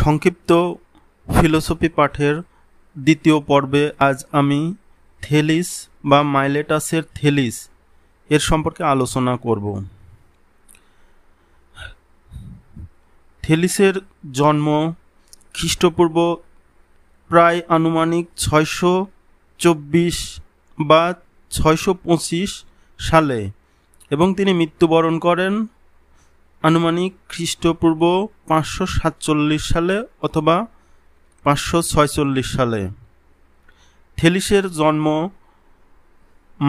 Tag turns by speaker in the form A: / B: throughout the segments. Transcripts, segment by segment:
A: সংক্ষিপ্ত ফিলোসফি পাঠের দ্বিতীয় পর্বে আজ আমি থেলিস বা মাইলেটাসের থেলিস এর সম্পর্কে আলোচনা করব থেলিসের জন্ম খ্রিস্টপূর্ব প্রায় আনুমানিক ছয়শো চব্বিশ বা ছয়শো পঁচিশ সালে এবং তিনি মৃত্যুবরণ করেন আনুমানিক খ্রিস্টপূর্ব পাঁচশো সাতচল্লিশ সালে অথবা পাঁচশো ছয়চল্লিশ সালে থেলিসের জন্ম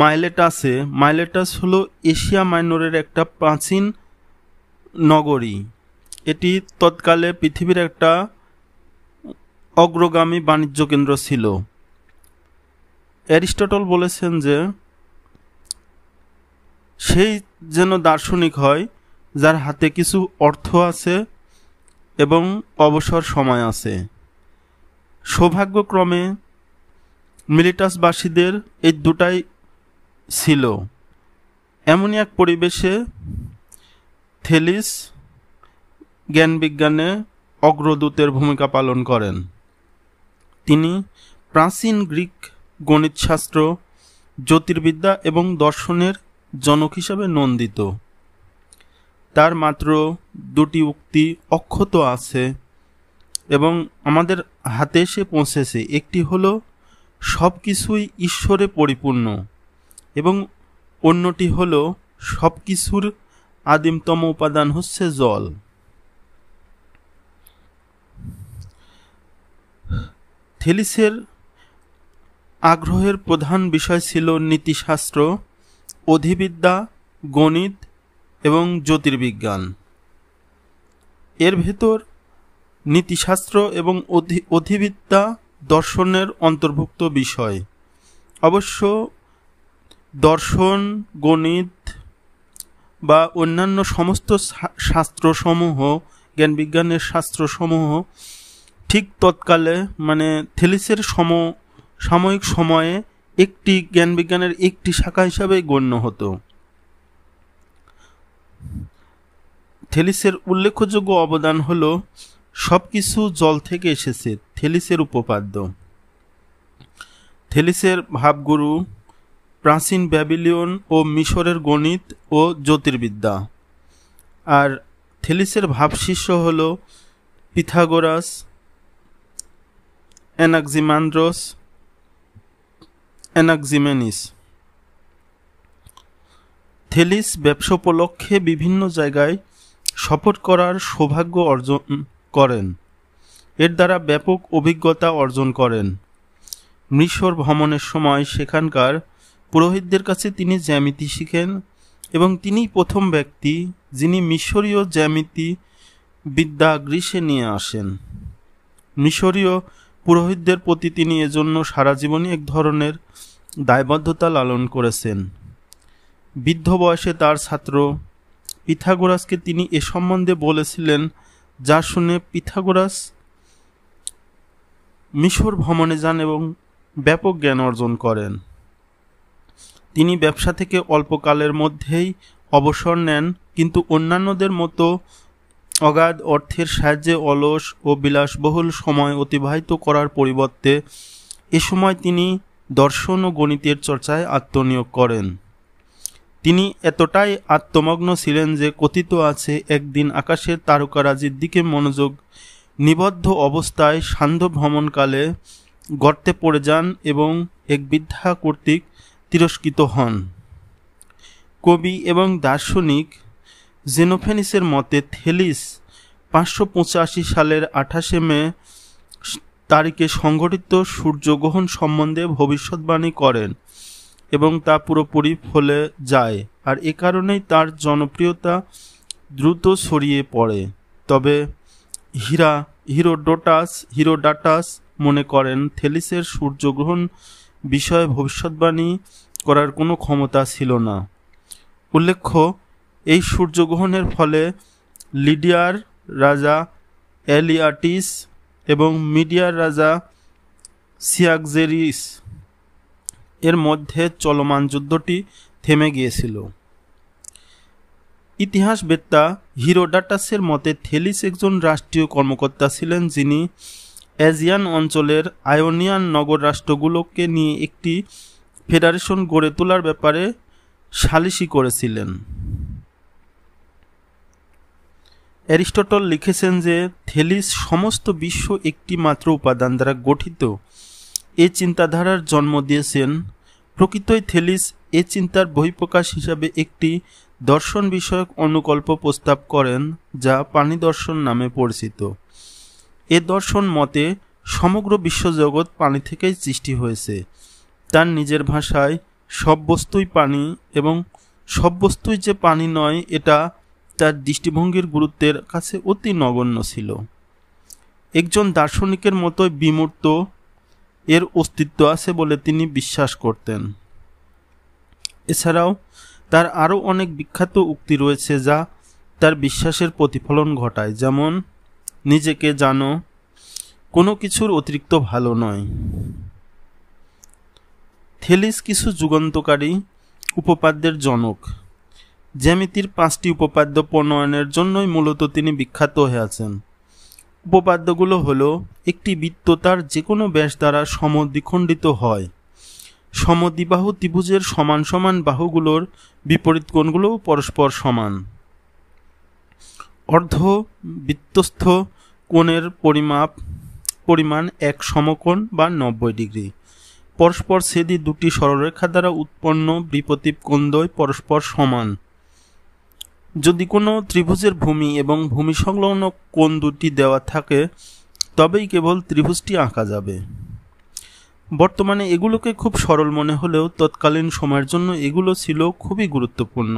A: মাইলেটাসে মাইলেটাস হলো এশিয়া মাইনরের একটা প্রাচীন নগরী এটি তৎকালে পৃথিবীর একটা অগ্রগামী বাণিজ্য কেন্দ্র ছিল অ্যারিস্টটল বলেছেন যে সেই যেন দার্শনিক হয় যার হাতে কিছু অর্থ আছে এবং অবসর সময় আছে সৌভাগ্যক্রমে মিলিটাসবাসীদের এই দুটাই ছিল এমনই এক পরিবেশে থেলিস জ্ঞানবিজ্ঞানে অগ্রদূতের ভূমিকা পালন করেন তিনি প্রাচীন গ্রিক গণিতশাস্ত্র জ্যোতির্বিদ্যা এবং দর্শনের জনক হিসাবে নন্দিত তার মাত্র দুটি উক্তি অক্ষত আছে এবং আমাদের হাতে এসে পৌঁছেছে একটি হল সব কিছুই ঈশ্বরে পরিপূর্ণ এবং অন্যটি হল সব কিছুর আদিমতম উপাদান হচ্ছে জল থেলিসের আগ্রহের প্রধান বিষয় ছিল নীতিশাস্ত্র অধিবিদ্যা গণিত এবং জ্যোতির্বিজ্ঞান এর ভেতর নীতিশাস্ত্র এবং অধিবিদ্যা দর্শনের অন্তর্ভুক্ত বিষয় অবশ্য দর্শন গণিত বা অন্যান্য সমস্ত শাস্ত্রসমূহ জ্ঞানবিজ্ঞানের শাস্ত্রসমূহ ঠিক তৎকালে মানে থেলিসের সম সাময়িক সময়ে একটি জ্ঞানবিজ্ঞানের একটি শাখা হিসাবে গণ্য হতো থেলিসের উল্লেখযোগ্য অবদান হল সব কিছু জল থেকে এসেছে থেলিসের উপপাদ্য থেলিসের ভাবগুরু প্রাচীন ব্যাবিলিয়ন ও মিশরের গণিত ও জ্যোতির্বিদ্যা আর থেলিসের ভাবশিষ্য হল পিথাগোরাস অ্যানাক্সিমান্দ্রস অ্যানাকজিমেনিস থেলিস ব্যবসা উপলক্ষে বিভিন্ন জায়গায় শপথ করার সৌভাগ্য অর্জন করেন এর দ্বারা ব্যাপক অভিজ্ঞতা অর্জন করেন মিশর ভ্রমণের সময় সেখানকার পুরোহিতদের কাছে তিনি জ্যামিতি শিখেন এবং তিনি প্রথম ব্যক্তি যিনি মিশরীয় জ্যামিতি বিদ্যা গ্রীষে নিয়ে আসেন মিশরীয় পুরোহিতদের প্রতি তিনি এজন্য সারা জীবনই এক ধরনের দায়বদ্ধতা লালন করেছেন বৃদ্ধ বয়সে তার ছাত্র পিথাগোরাসকে তিনি এ সম্বন্ধে বলেছিলেন যা শুনে পিথাগোরাস মিশর ভ্রমণে যান এবং ব্যাপক জ্ঞান অর্জন করেন তিনি ব্যবসা থেকে অল্পকালের মধ্যেই অবসর নেন কিন্তু অন্যান্যদের মতো অগাধ অর্থের সাহায্যে অলস ও বিলাসবহুল সময় অতিবাহিত করার পরিবর্তে এ সময় তিনি দর্শন ও গণিতের চর্চায় আত্মনিয়োগ করেন তিনি এতটাই আত্মমগ্ন ছিলেন যে কথিত আছে একদিন আকাশের তারকারাজির দিকে মনোযোগ নিবদ্ধ অবস্থায় সান্ধ্য ভ্রমণকালে গর্তে পড়ে যান এবং এক বৃদ্ধা কর্তৃক তিরস্কৃত হন কবি এবং দার্শনিক জেনোফেনিসের মতে থেলিস পাঁচশো পঁচাশি সালের আঠাশে মে তারিখে সংঘটিত সূর্যগ্রহণ সম্বন্ধে ভবিষ্যৎবাণী করেন এবং তা পুরোপুরি ফলে যায় আর এ কারণেই তার জনপ্রিয়তা দ্রুত ছড়িয়ে পড়ে তবে হীরা হিরোডোটাস হিরোডাটাস মনে করেন থেলিসের সূর্যগ্রহণ বিষয়ে ভবিষ্যৎবাণী করার কোনো ক্ষমতা ছিল না উল্লেখ্য এই সূর্যগ্রহণের ফলে লিডিয়ার রাজা অ্যালিয়াটিস এবং মিডিয়ার রাজা সিয়াকজেরিস এর মধ্যে চলমান যুদ্ধটি থেমে গিয়েছিল ইতিহাসবেত্তা হিরোডাটাসের মতে থেলিস একজন রাষ্ট্রীয় কর্মকর্তা ছিলেন যিনি অ্যাজিয়ান অঞ্চলের আয়োনিয়ান নগর রাষ্ট্রগুলোকে নিয়ে একটি ফেডারেশন গড়ে তোলার ব্যাপারে সালিশি করেছিলেন অ্যারিস্টটল লিখেছেন যে থেলিস সমস্ত বিশ্ব একটি মাত্র উপাদান দ্বারা গঠিত এ চিন্তাধারার জন্ম দিয়েছেন প্রকৃতই থেলিস এ চিন্তার বহিঃপ্রকাশ হিসাবে একটি দর্শন বিষয়ক অনুকল্প প্রস্তাব করেন যা পানি দর্শন নামে পরিচিত এ দর্শন মতে সমগ্র বিশ্বজগৎ পানি থেকেই সৃষ্টি হয়েছে তার নিজের ভাষায় সব বস্তুই পানি এবং সব বস্তুই যে পানি নয় এটা তার দৃষ্টিভঙ্গির গুরুত্বের কাছে অতি নগণ্য ছিল একজন দার্শনিকের মতোই বিমূর্ত এর অস্তিত্ব আছে বলে তিনি বিশ্বাস করতেন এছাড়াও তার আরও অনেক বিখ্যাত উক্তি রয়েছে যা তার বিশ্বাসের প্রতিফলন ঘটায় যেমন নিজেকে জানো কোনো কিছুর অতিরিক্ত ভালো নয় থেলিস কিছু যুগান্তকারী উপপাদ্যের জনক জ্যামিতির পাঁচটি উপপাদ্য প্রণয়নের জন্যই মূলত তিনি বিখ্যাত হয়ে আছেন উপপাদ্যগুলো হলো একটি বৃত্ত তার যে কোনো ব্যাস দ্বারা সমদ্বিখণ্ডিত হয় সমদ্বিবাহু ত্রিভুজের সমান সমান বাহুগুলোর বিপরীত কোণগুলোও পরস্পর সমান অর্ধ বৃত্তস্থ কোণের পরিমাপ পরিমাণ এক সমকোণ বা নব্বই ডিগ্রি পরস্পর সেদি দুটি সরলরেখা দ্বারা উৎপন্ন বিপতীপ কোণদ্বয় পরস্পর সমান যদি কোনো ত্রিভুজের ভূমি এবং ভূমি সংলগ্ন কোণ দুটি দেওয়া থাকে তবেই কেবল ত্রিভুজটি আঁকা যাবে বর্তমানে এগুলোকে খুব সরল মনে হলেও তৎকালীন সময়ের জন্য এগুলো ছিল খুবই গুরুত্বপূর্ণ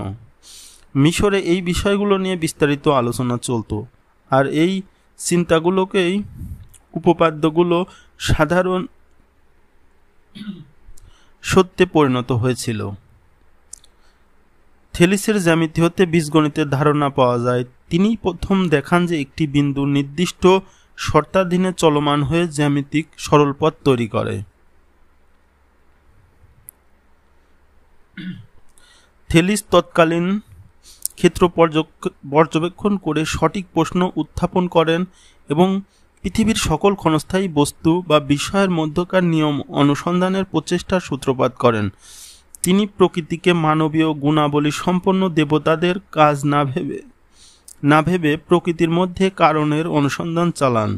A: মিশরে এই বিষয়গুলো নিয়ে বিস্তারিত আলোচনা চলত আর এই চিন্তাগুলোকেই উপপাদ্যগুলো সাধারণ সত্যে পরিণত হয়েছিল থেলিসের জ্যামিতি হতে বীজগণিতের ধারণা পাওয়া যায় তিনি প্রথম দেখান যে একটি বিন্দু নির্দিষ্ট শর্তাধীনে চলমান হয়ে জ্যামিতিক সরলপথ তৈরি করে থেলিস তৎকালীন ক্ষেত্র পর্যবেক্ষণ করে সঠিক প্রশ্ন উত্থাপন করেন এবং পৃথিবীর সকল ক্ষণস্থায়ী বস্তু বা বিষয়ের মধ্যকার নিয়ম অনুসন্ধানের প্রচেষ্টার সূত্রপাত করেন তিনি প্রকৃতিকে মানবীয় গুণাবলী সম্পন্ন দেবতাদের কাজ না ভেবে না ভেবে প্রকৃতির মধ্যে কারণের অনুসন্ধান চালান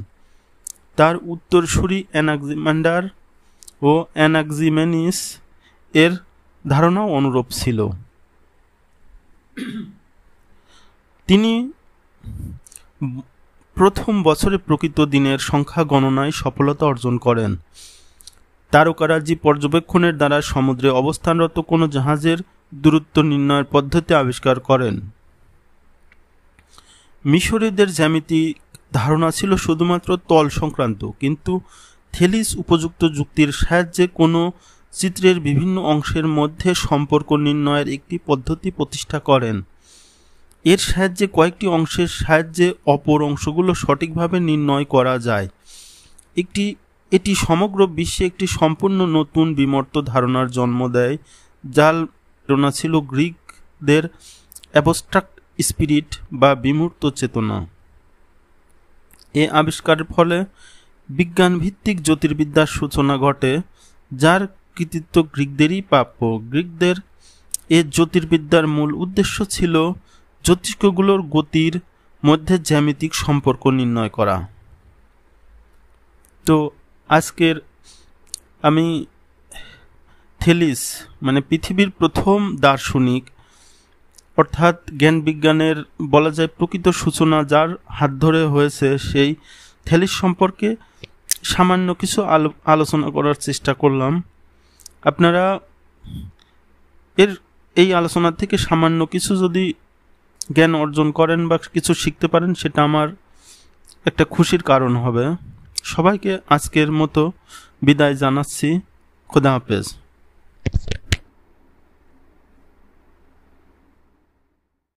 A: তার উত্তরসূরি অ্যানাকজিম্যান্ডার ও অ্যানাকজিমেনিস এর ধারণাও অনুরূপ ছিল তিনি প্রথম বছরে প্রকৃত দিনের সংখ্যা গণনায় সফলতা অর্জন করেন তারকারাজি পর্যবেক্ষণের দ্বারা সমুদ্রে অবস্থানরত কোনো জাহাজের দূরত্ব নির্ণয়ের পদ্ধতি আবিষ্কার করেন মিশরীদের জ্যামিতি ধারণা ছিল শুধুমাত্র তল সংক্রান্ত কিন্তু থেলিস উপযুক্ত যুক্তির সাহায্যে কোনো চিত্রের বিভিন্ন অংশের মধ্যে সম্পর্ক নির্ণয়ের একটি পদ্ধতি প্রতিষ্ঠা করেন এর সাহায্যে কয়েকটি অংশের সাহায্যে অপর অংশগুলো সঠিকভাবে নির্ণয় করা যায় একটি এটি সমগ্র বিশ্বে একটি সম্পূর্ণ নতুন বিমর্ত ধারণার জন্ম দেয় যার প্রেরণা ছিল গ্রিকদের অ্যাবস্ট্রাক্ট স্পিরিট বা বিমূর্ত চেতনা এ আবিষ্কারের ফলে বিজ্ঞান ভিত্তিক জ্যোতির্বিদ্যার সূচনা ঘটে যার কৃতিত্ব গ্রিকদেরই প্রাপ্য গ্রিকদের এ জ্যোতির্বিদ্যার মূল উদ্দেশ্য ছিল জ্যোতিষ্কগুলোর গতির মধ্যে জ্যামিতিক সম্পর্ক নির্ণয় করা তো আজকের আমি থেলিস মানে পৃথিবীর প্রথম দার্শনিক অর্থাৎ জ্ঞান বিজ্ঞানের বলা যায় প্রকৃত সূচনা যার হাত ধরে হয়েছে সেই থেলিস সম্পর্কে সামান্য কিছু আলোচনা করার চেষ্টা করলাম আপনারা এর এই আলোচনা থেকে সামান্য কিছু যদি জ্ঞান অর্জন করেন বা কিছু শিখতে পারেন সেটা আমার একটা খুশির কারণ হবে সবাইকে আজকের মতো বিদায় জানাচ্ছি খুদা হাফেজ